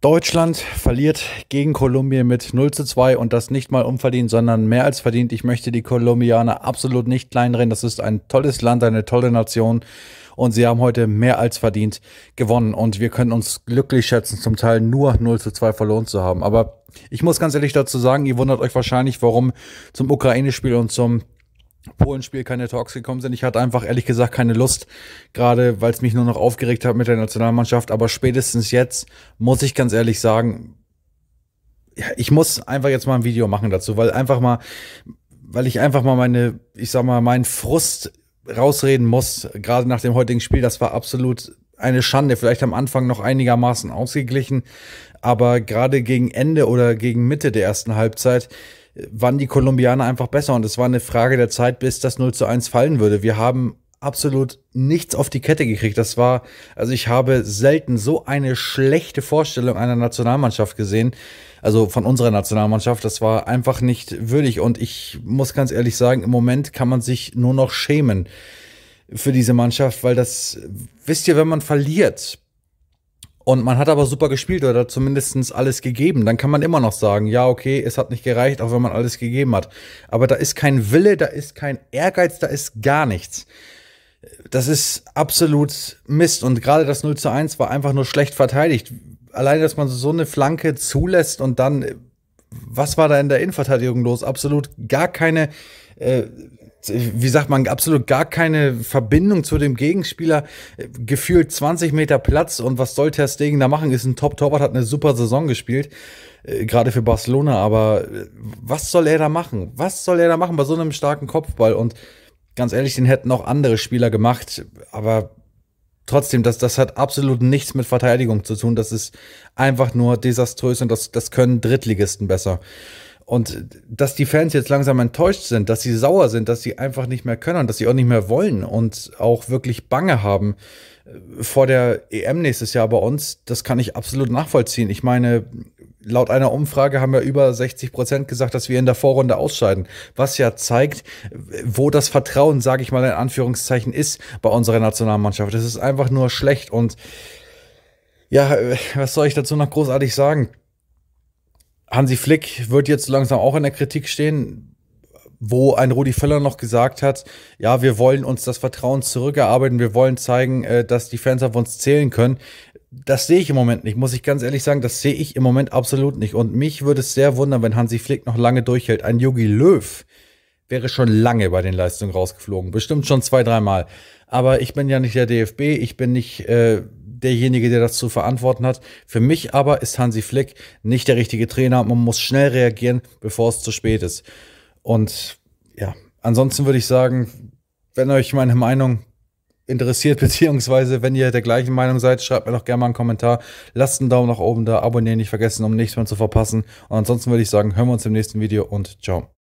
Deutschland verliert gegen Kolumbien mit 0 zu 2 und das nicht mal unverdient, sondern mehr als verdient. Ich möchte die Kolumbianer absolut nicht kleinreden. Das ist ein tolles Land, eine tolle Nation und sie haben heute mehr als verdient gewonnen und wir können uns glücklich schätzen, zum Teil nur 0 zu 2 verloren zu haben. Aber ich muss ganz ehrlich dazu sagen, ihr wundert euch wahrscheinlich, warum zum Ukraine-Spiel und zum Polenspiel keine Talks gekommen sind. Ich hatte einfach ehrlich gesagt keine Lust, gerade weil es mich nur noch aufgeregt hat mit der Nationalmannschaft. Aber spätestens jetzt muss ich ganz ehrlich sagen, ja, ich muss einfach jetzt mal ein Video machen dazu, weil einfach mal, weil ich einfach mal meine, ich sag mal, meinen Frust rausreden muss, gerade nach dem heutigen Spiel. Das war absolut eine Schande. Vielleicht am Anfang noch einigermaßen ausgeglichen, aber gerade gegen Ende oder gegen Mitte der ersten Halbzeit waren die Kolumbianer einfach besser und es war eine Frage der Zeit, bis das 0 zu 1 fallen würde. Wir haben absolut nichts auf die Kette gekriegt. Das war, also ich habe selten so eine schlechte Vorstellung einer Nationalmannschaft gesehen. Also von unserer Nationalmannschaft. Das war einfach nicht würdig. Und ich muss ganz ehrlich sagen, im Moment kann man sich nur noch schämen für diese Mannschaft, weil das, wisst ihr, wenn man verliert, und man hat aber super gespielt oder zumindest alles gegeben, dann kann man immer noch sagen, ja, okay, es hat nicht gereicht, auch wenn man alles gegeben hat. Aber da ist kein Wille, da ist kein Ehrgeiz, da ist gar nichts. Das ist absolut Mist. Und gerade das 0 zu 1 war einfach nur schlecht verteidigt. Allein, dass man so eine Flanke zulässt und dann was war da in der Innenverteidigung los? Absolut gar keine, äh, wie sagt man, absolut gar keine Verbindung zu dem Gegenspieler. Gefühlt 20 Meter Platz und was soll Ter Stegen da machen? Ist ein Top-Torwart, hat eine super Saison gespielt, äh, gerade für Barcelona. Aber äh, was soll er da machen? Was soll er da machen bei so einem starken Kopfball? Und ganz ehrlich, den hätten auch andere Spieler gemacht. Aber trotzdem, das, das hat absolut nichts mit Verteidigung zu tun. Das ist einfach nur desaströs und das, das können Drittligisten besser. Und dass die Fans jetzt langsam enttäuscht sind, dass sie sauer sind, dass sie einfach nicht mehr können, dass sie auch nicht mehr wollen und auch wirklich Bange haben äh, vor der EM nächstes Jahr bei uns, das kann ich absolut nachvollziehen. Ich meine, laut einer Umfrage haben ja über 60 Prozent gesagt, dass wir in der Vorrunde ausscheiden. Was ja zeigt, wo das Vertrauen, sage ich mal in Anführungszeichen, ist bei unserer Nationalmannschaft. Das ist einfach nur schlecht. Und ja, was soll ich dazu noch großartig sagen? Hansi Flick wird jetzt langsam auch in der Kritik stehen wo ein Rudi Völler noch gesagt hat, ja, wir wollen uns das Vertrauen zurückerarbeiten, wir wollen zeigen, äh, dass die Fans auf uns zählen können das sehe ich im Moment nicht, muss ich ganz ehrlich sagen, das sehe ich im Moment absolut nicht. Und mich würde es sehr wundern, wenn Hansi Flick noch lange durchhält. Ein Yogi Löw wäre schon lange bei den Leistungen rausgeflogen, bestimmt schon zwei, dreimal. Aber ich bin ja nicht der DFB, ich bin nicht äh, derjenige, der das zu verantworten hat. Für mich aber ist Hansi Flick nicht der richtige Trainer. Man muss schnell reagieren, bevor es zu spät ist. Und ja, ansonsten würde ich sagen, wenn euch meine Meinung interessiert, beziehungsweise wenn ihr der gleichen Meinung seid, schreibt mir doch gerne mal einen Kommentar, lasst einen Daumen nach oben da, abonnieren nicht vergessen, um nichts mehr zu verpassen. Und ansonsten würde ich sagen, hören wir uns im nächsten Video und ciao.